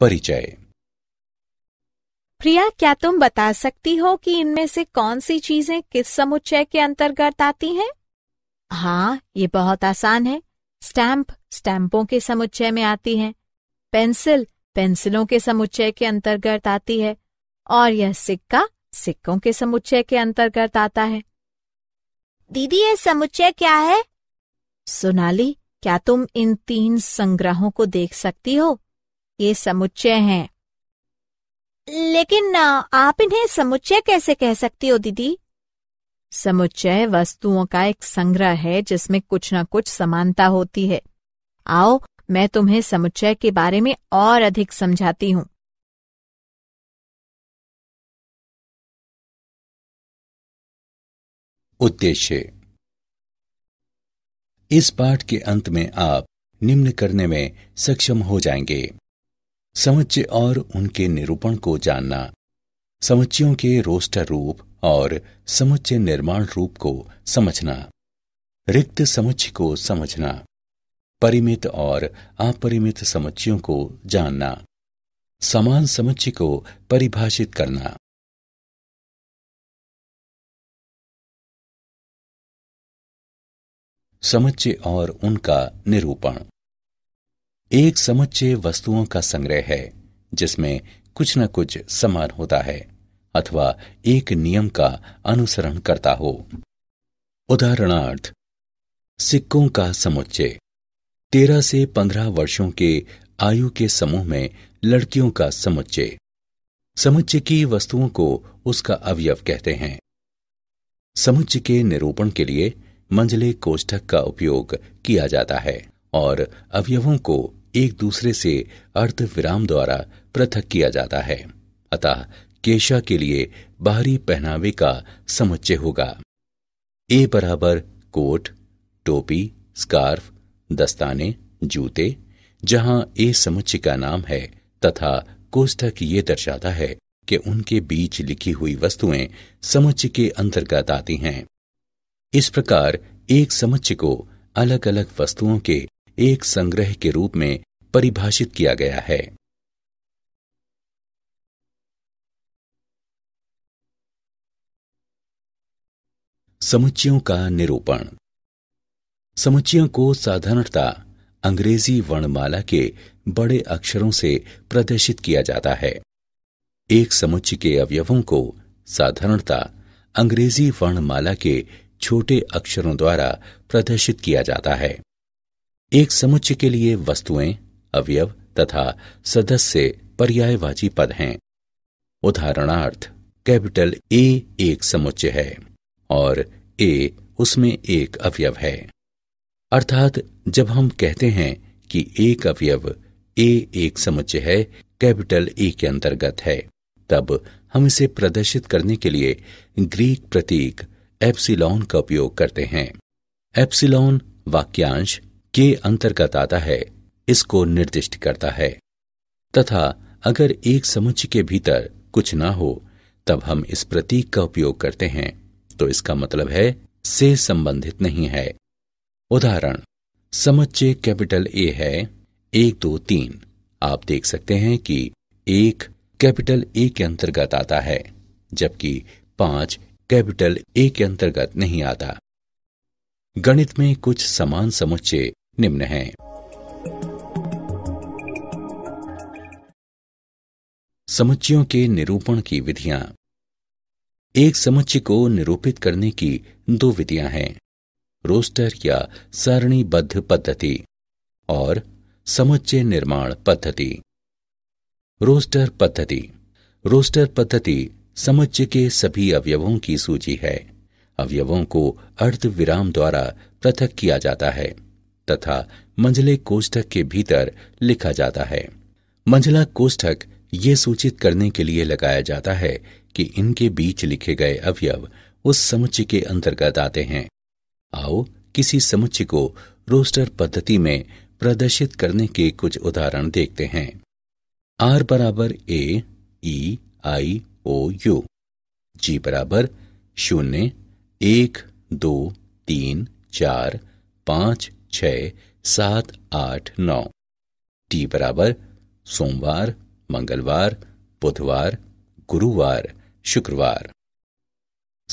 परिचय प्रिया क्या तुम बता सकती हो कि इनमें से कौन सी चीजें किस समुच्चय के अंतर्गत आती हैं? हाँ ये बहुत आसान है स्टैंप स्टैंपों के समुच्चय में आती है पेंसिल पेंसिलों के समुच्चय के अंतर्गत आती है और यह सिक्का सिक्कों के समुच्चय के अंतर्गत आता है दीदी ये समुच्चय क्या है सोनाली क्या तुम इन तीन संग्रहों को देख सकती हो ये समुच्चय हैं। लेकिन आप इन्हें समुच्चय कैसे कह सकती हो दीदी समुच्चय वस्तुओं का एक संग्रह है जिसमें कुछ न कुछ समानता होती है आओ मैं तुम्हें समुच्चय के बारे में और अधिक समझाती हूँ उद्देश्य इस पाठ के अंत में आप निम्न करने में सक्षम हो जाएंगे समुच्च और उनके निरूपण को जानना समुच्चयों के रोस्टर रूप और समुच्चय निर्माण रूप को समझना रिक्त समुच्चय को समझना परिमित और अपरिमित समुच्चयों को जानना समान समुच्चय को परिभाषित करना समुच्चय और उनका निरूपण एक समुच्चय वस्तुओं का संग्रह है जिसमें कुछ न कुछ समान होता है अथवा एक नियम का अनुसरण करता हो उदाहरणार्थ सिक्कों का समुच्चय तेरह से पंद्रह वर्षों के आयु के समूह में लड़कियों का समुच्चय समुच्चय की वस्तुओं को उसका अवयव कहते हैं समुच्चय के निरूपण के लिए मंजले कोष्ठक का उपयोग किया जाता है और अवयवों को एक दूसरे से अर्धविराम द्वारा पृथक किया जाता है अतः केशा के लिए बाहरी पहनावे का समुच्चय होगा ए बराबर कोट टोपी स्कार्फ दस्ताने जूते जहां ए समुच्चय का नाम है तथा कोष्ठक ये दर्शाता है कि उनके बीच लिखी हुई वस्तुएं समुच्चय के अंतर्गत आती हैं इस प्रकार एक समुच्चय को अलग अलग वस्तुओं के एक संग्रह के रूप में परिभाषित किया गया है समुच्चयों का निरूपण समुच्चयों को साधारणता अंग्रेजी वर्णमाला के बड़े अक्षरों से प्रदर्शित किया जाता है एक समुच्चय के अवयवों को साधारणता अंग्रेजी वर्णमाला के छोटे अक्षरों द्वारा प्रदर्शित किया जाता है एक समुच्चय के लिए वस्तुएं अवयव तथा सदस्य पर्यायवाची पद हैं उदाहरणार्थ कैपिटल ए एक समुच्चय है और ए उसमें एक अवयव है अर्थात जब हम कहते हैं कि एक अवयव ए एक समुच्चय है कैपिटल ए के अंतर्गत है तब हम इसे प्रदर्शित करने के लिए ग्रीक प्रतीक एप्सिलॉन का उपयोग करते हैं एप्सिलॉन वाक्यांश के अंतर्गत आता है इसको निर्दिष्ट करता है तथा अगर एक समुच्चय के भीतर कुछ ना हो तब हम इस प्रतीक का उपयोग करते हैं तो इसका मतलब है से संबंधित नहीं है उदाहरण समुच्चय कैपिटल ए है एक दो तीन आप देख सकते हैं कि एक कैपिटल ए के अंतर्गत आता है जबकि पांच कैपिटल ए के अंतर्गत नहीं आता गणित में कुछ समान समुच्चय निम्न हैं समुच्चयों के निरूपण की विधियां एक समुच्चय को निरूपित करने की दो विधियां हैं रोस्टर या सारणीबद्ध पद्धति और समुच्चय निर्माण पद्धति रोस्टर पद्धति रोस्टर पद्धति समुच्चय के सभी अवयवों की सूची है अवयवों को अर्धविराम द्वारा पृथक किया जाता है तथा मंझले कोष्ठक के भीतर लिखा जाता है मंझला कोष्ठक ये सूचित करने के लिए लगाया जाता है कि इनके बीच लिखे गए अवयव उस समुच्चय के अंतर्गत आते हैं आओ किसी समुच्चय को रोस्टर पद्धति में प्रदर्शित करने के कुछ उदाहरण देखते हैं आर बराबर ए ई आई ओ यू जी बराबर शून्य एक दो तीन चार पांच छ सात आठ नौ टी बराबर सोमवार मंगलवार बुधवार गुरुवार शुक्रवार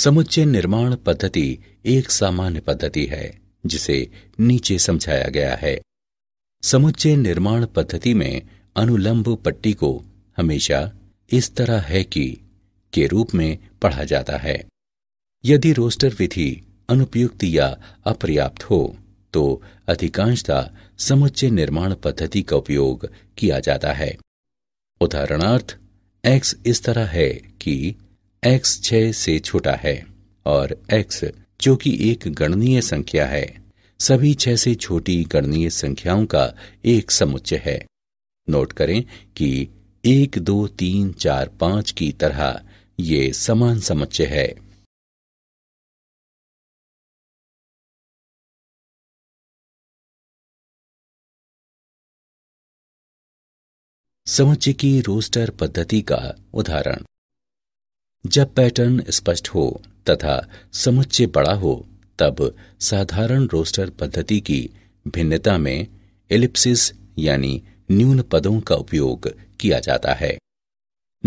समुच्चय निर्माण पद्धति एक सामान्य पद्धति है जिसे नीचे समझाया गया है समुच्चय निर्माण पद्धति में अनुलंब पट्टी को हमेशा इस तरह है कि के रूप में पढ़ा जाता है यदि रोस्टर विधि अनुपयुक्त या अपर्याप्त हो तो अधिकांशतः समुच्चय निर्माण पद्धति का उपयोग किया जाता है उदाहरणार्थ x इस तरह है कि x छ से छोटा है और x जो कि एक गणनीय संख्या है सभी छह से छोटी गणनीय संख्याओं का एक समुच्चय है नोट करें कि एक दो तीन चार पांच की तरह ये समान समुच्चय है समुच्चय की रोस्टर पद्धति का उदाहरण जब पैटर्न स्पष्ट हो तथा समुच्चय बड़ा हो तब साधारण रोस्टर पद्धति की भिन्नता में एलिप्सिस यानी न्यून पदों का उपयोग किया जाता है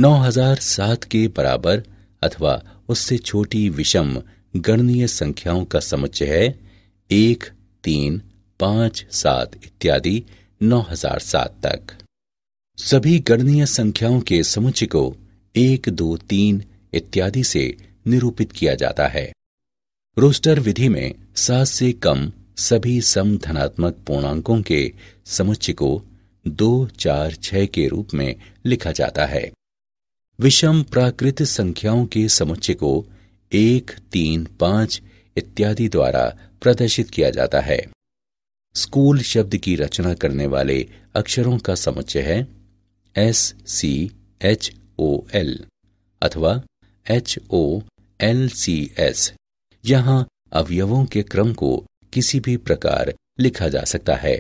9007 के बराबर अथवा उससे छोटी विषम गणनीय संख्याओं का समुच्चय है एक तीन पांच सात इत्यादि नौ हजार सात तक सभी गणनीय संख्याओं के समुच्चय को एक दो तीन इत्यादि से निरूपित किया जाता है रोस्टर विधि में सात से कम सभी सम धनात्मक पूर्णांकों के समुच्चय को दो चार छह के रूप में लिखा जाता है विषम प्राकृत संख्याओं के समुच्चय को एक तीन पांच इत्यादि द्वारा प्रदर्शित किया जाता है स्कूल शब्द की रचना करने वाले अक्षरों का समुच्चय है S C H O L अथवा H O L C S यहाँ अवयवों के क्रम को किसी भी प्रकार लिखा जा सकता है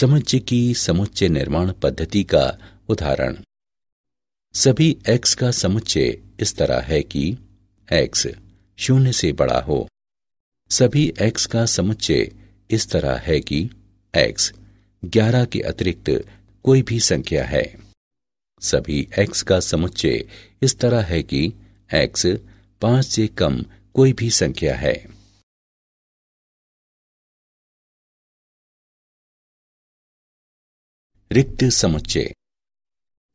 समुच्चय की समुच्चय निर्माण पद्धति का उदाहरण सभी x का समुच्चय इस तरह है कि x शून्य से बड़ा हो सभी x का समुच्चय इस तरह है कि x 11 के अतिरिक्त कोई भी संख्या है सभी x का समुच्चय इस तरह है कि x 5 से कम कोई भी संख्या है रिक्त समुच्चय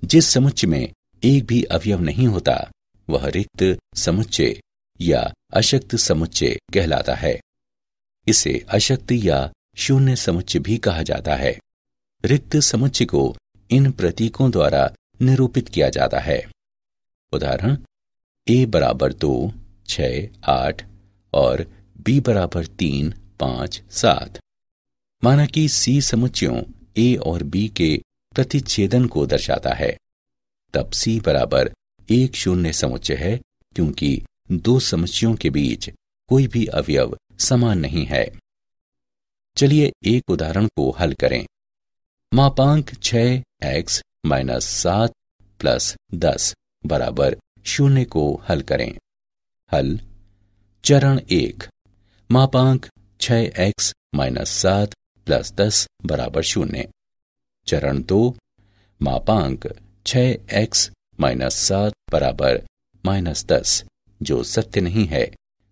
जिस समुच्चय में एक भी अवयव नहीं होता वह रिक्त समुच्चय या अशक्त समुच्चय कहलाता है इसे अशक्त या शून्य समुच्चय भी कहा जाता है रिक्त समुच्चय को इन प्रतीकों द्वारा निरूपित किया जाता है उदाहरण ए बराबर दो छ आठ और बी बराबर तीन पांच सात माना कि सी समुच्चयों ए और बी के प्रतिच्छेदन को दर्शाता है तब सी बराबर एक शून्य समुच्चय है क्योंकि दो समस्याओं के बीच कोई भी अवयव समान नहीं है चलिए एक उदाहरण को हल करें मापांक छ एक्स माइनस सात प्लस दस बराबर शून्य को हल करें हल चरण एक मापांक छ एक्स माइनस सात प्लस दस बराबर शून्य चरण दो मापांक छ एक्स माइनस सात बराबर माइनस दस जो सत्य नहीं है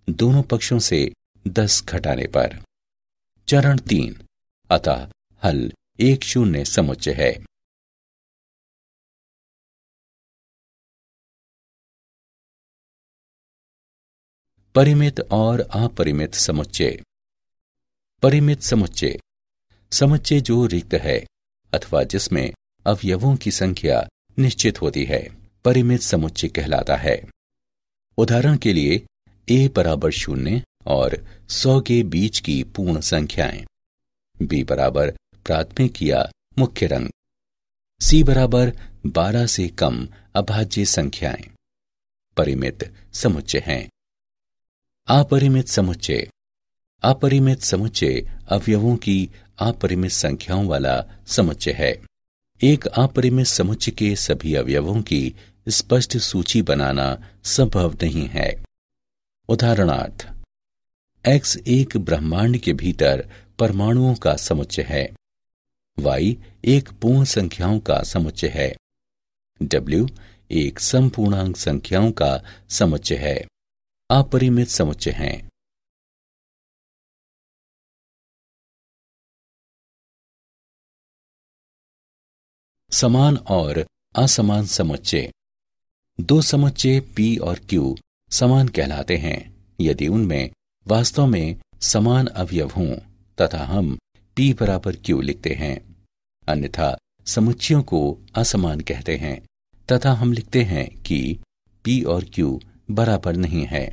दोनों पक्षों से दस घटाने पर चरण तीन अतः हल एक शून्य समुच्चय है परिमित और अपरिमित समुच्चय परिमित समुच्चय समुच्चय जो रिक्त है अथवा जिसमें अवयवों की संख्या निश्चित होती है परिमित समुच्चय कहलाता है उदाहरण के लिए ए बराबर शून्य और सौ के बीच की पूर्ण संख्याएं बी बराबर प्राथमिक या मुख्य रंग सी बराबर बारह से कम अभाज्य संख्याएं परिमित समुच्चय हैं अपरिमित समुच्चय अपरिमित समुच्चय अवयवों की अपरिमित संख्याओं वाला समुच्चय है एक अपरिमित समुच्चय के सभी अवयवों की स्पष्ट सूची बनाना संभव नहीं है उदाहरणार्थ एक्स एक ब्रह्मांड के भीतर परमाणुओं का समुच्चय है वाई एक पूर्ण संख्याओं का समुच्चय है डब्ल्यू एक संपूर्णांक संख्याओं का समुच्चय है अपरिमित समुच्चय है समान और असमान समुच्चय दो समुच्चय पी और क्यू समान कहलाते हैं यदि उनमें वास्तव में समान अवयव हों तथा हम पी बराबर क्यू लिखते हैं अन्यथा समुच्चयों को असमान कहते हैं तथा हम लिखते हैं कि पी और क्यू बराबर नहीं है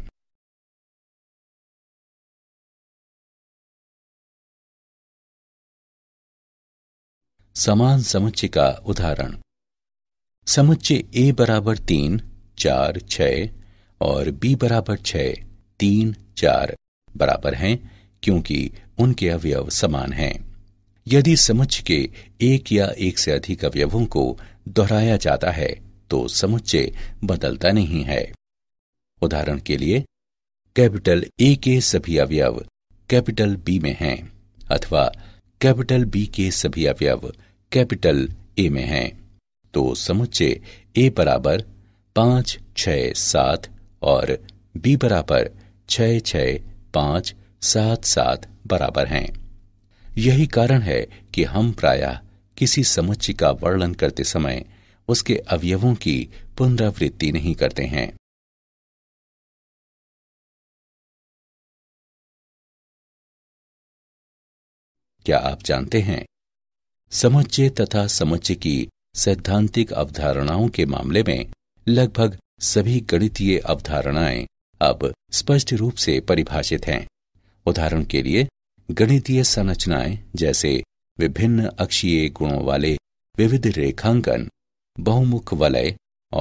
समान समुच्चय का उदाहरण समुच्चय ए बराबर तीन चार छ और बी बराबर छ तीन चार बराबर हैं क्योंकि उनके अवयव समान हैं यदि समुच्चय के एक या एक से अधिक अवयवों को दोहराया जाता है तो समुच्चय बदलता नहीं है उदाहरण के लिए कैपिटल ए के सभी अवयव कैपिटल बी में हैं अथवा कैपिटल बी के सभी अवयव कैपिटल ए में हैं तो समुच्चय ए बराबर पांच छ सात और बी बराबर छ छ पांच सात सात बराबर हैं यही कारण है कि हम प्रायः किसी समुच्चय का वर्णन करते समय उसके अवयवों की पुनरावृत्ति नहीं करते हैं क्या आप जानते हैं समुच्चय तथा समुच्चय की सैद्धांतिक अवधारणाओं के मामले में लगभग सभी गणितीय अवधारणाएं अब स्पष्ट रूप से परिभाषित हैं उदाहरण के लिए गणितीय संरचनाएं जैसे विभिन्न अक्षीय गुणों वाले विविध रेखांकन बहुमुख वलय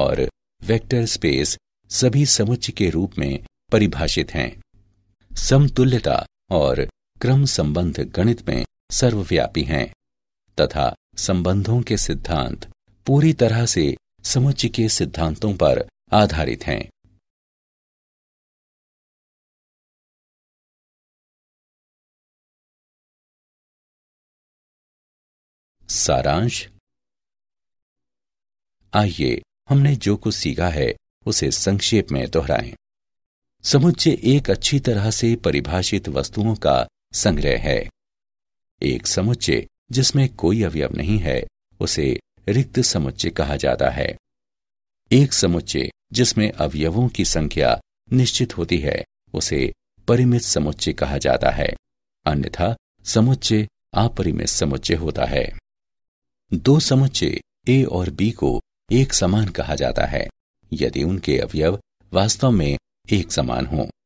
और वेक्टर स्पेस सभी समुच्च के रूप में परिभाषित हैं समतुल्यता और क्रम संबंध गणित में सर्वव्यापी हैं तथा संबंधों के सिद्धांत पूरी तरह से समुच्चय के सिद्धांतों पर आधारित हैं सारांश आइए हमने जो कुछ सीखा है उसे संक्षेप में दोहराएं। समुच्चय एक अच्छी तरह से परिभाषित वस्तुओं का संग्रह है एक समुच्चय जिसमें कोई अवयव नहीं है उसे रिक्त समुच्चय कहा जाता है एक समुच्चय जिसमें अवयवों की संख्या निश्चित होती है उसे परिमित समुच्चय कहा जाता है अन्यथा समुच्चय अपरिमित समुच्चय होता है दो समुच्चय ए और बी को एक समान कहा जाता है यदि उनके अवयव वास्तव में एक समान हों